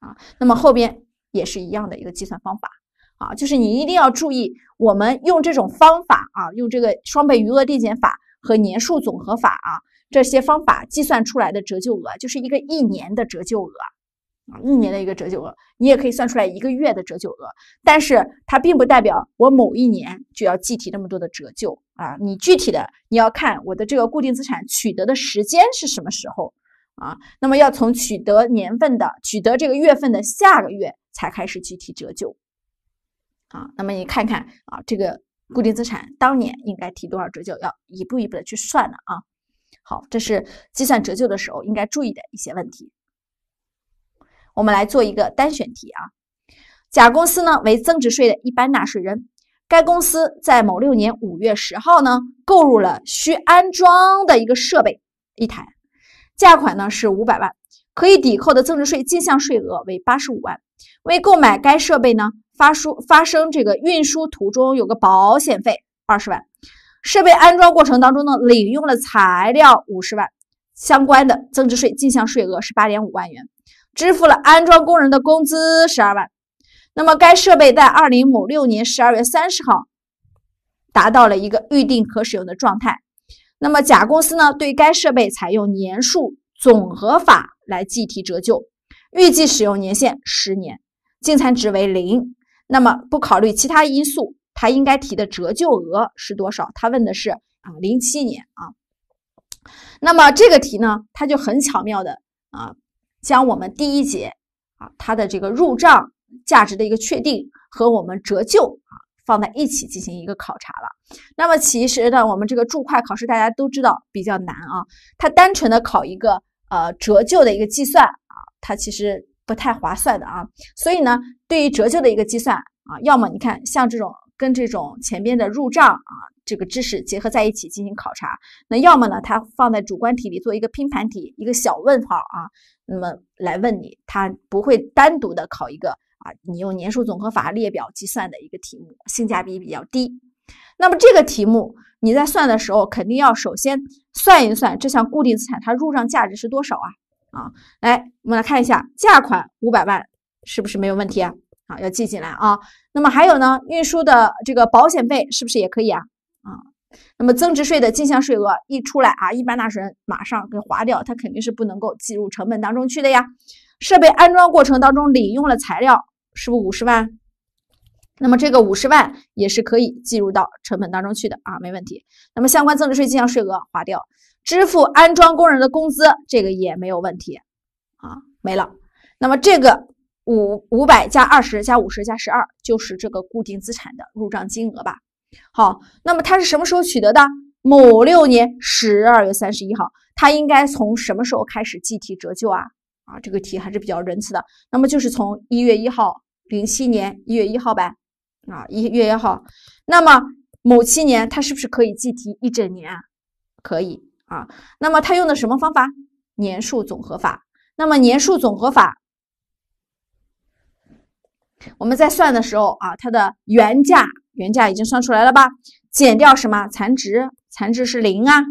Speaker 1: 啊，那么后边也是一样的一个计算方法啊，就是你一定要注意，我们用这种方法啊，用这个双倍余额递减法和年数总和法啊，这些方法计算出来的折旧额，就是一个一年的折旧额。啊，一年的一个折旧额，你也可以算出来一个月的折旧额，但是它并不代表我某一年就要计提那么多的折旧啊。你具体的你要看我的这个固定资产取得的时间是什么时候啊，那么要从取得年份的取得这个月份的下个月才开始计提折旧啊。那么你看看啊，这个固定资产当年应该提多少折旧，要一步一步的去算了啊。好，这是计算折旧的时候应该注意的一些问题。我们来做一个单选题啊。甲公司呢为增值税的一般纳税人，该公司在某六年五月十号呢购入了需安装的一个设备一台，价款呢是五百万，可以抵扣的增值税进项税额为八十五万。为购买该设备呢，发出发生这个运输途中有个保险费二十万，设备安装过程当中呢领用了材料五十万，相关的增值税进项税额是八点五万元。支付了安装工人的工资十二万，那么该设备在二零某六年十二月三十号达到了一个预定可使用的状态。那么甲公司呢，对该设备采用年数总和法来计提折旧，预计使用年限十年，净残值为零。那么不考虑其他因素，它应该提的折旧额是多少？他问的是啊零七年啊。那么这个题呢，它就很巧妙的啊。将我们第一节啊，它的这个入账价值的一个确定和我们折旧啊放在一起进行一个考察了。那么其实呢，我们这个注会考试大家都知道比较难啊，它单纯的考一个呃折旧的一个计算啊，它其实不太划算的啊。所以呢，对于折旧的一个计算啊，要么你看像这种。跟这种前边的入账啊，这个知识结合在一起进行考察。那要么呢，它放在主观题里做一个拼盘题，一个小问号啊，那么来问你，它不会单独的考一个啊，你用年数总和法列表计算的一个题目，性价比比较低。那么这个题目你在算的时候，肯定要首先算一算这项固定资产它入账价值是多少啊啊，来我们来看一下，价款五百万是不是没有问题啊？要记进来啊，那么还有呢，运输的这个保险费是不是也可以啊？啊，那么增值税的进项税额一出来啊，一般纳税人马上给划掉，它肯定是不能够计入成本当中去的呀。设备安装过程当中领用了材料，是不是五十万？那么这个五十万也是可以计入到成本当中去的啊，没问题。那么相关增值税进项税额划掉，支付安装工人的工资，这个也没有问题啊，没了。那么这个。五五百加二十加五十加十二，就是这个固定资产的入账金额吧？好，那么它是什么时候取得的？某六年十二月三十一号，它应该从什么时候开始计提折旧啊？啊，这个题还是比较仁慈的。那么就是从一月一号，零七年一月一号呗？啊，一月一号。那么某七年，它是不是可以计提一整年？啊？可以啊。那么它用的什么方法？年数总和法。那么年数总和法。我们在算的时候啊，它的原价原价已经算出来了吧？减掉什么残值？残值是零啊，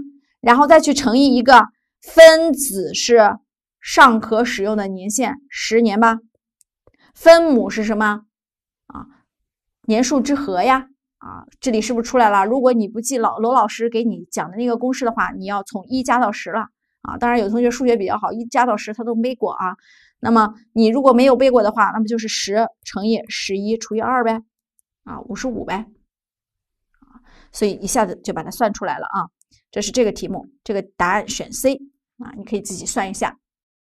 Speaker 1: 然后再去乘以一个分子是尚可使用的年限十年吧，分母是什么啊？年数之和呀啊，这里是不是出来了？如果你不记老罗老师给你讲的那个公式的话，你要从一加到十了啊。当然有同学数学比较好，一加到十他都没过啊。那么你如果没有背过的话，那么就是十乘以十一除以二呗，啊，五十五呗，所以一下子就把它算出来了啊。这是这个题目，这个答案选 C 啊，你可以自己算一下。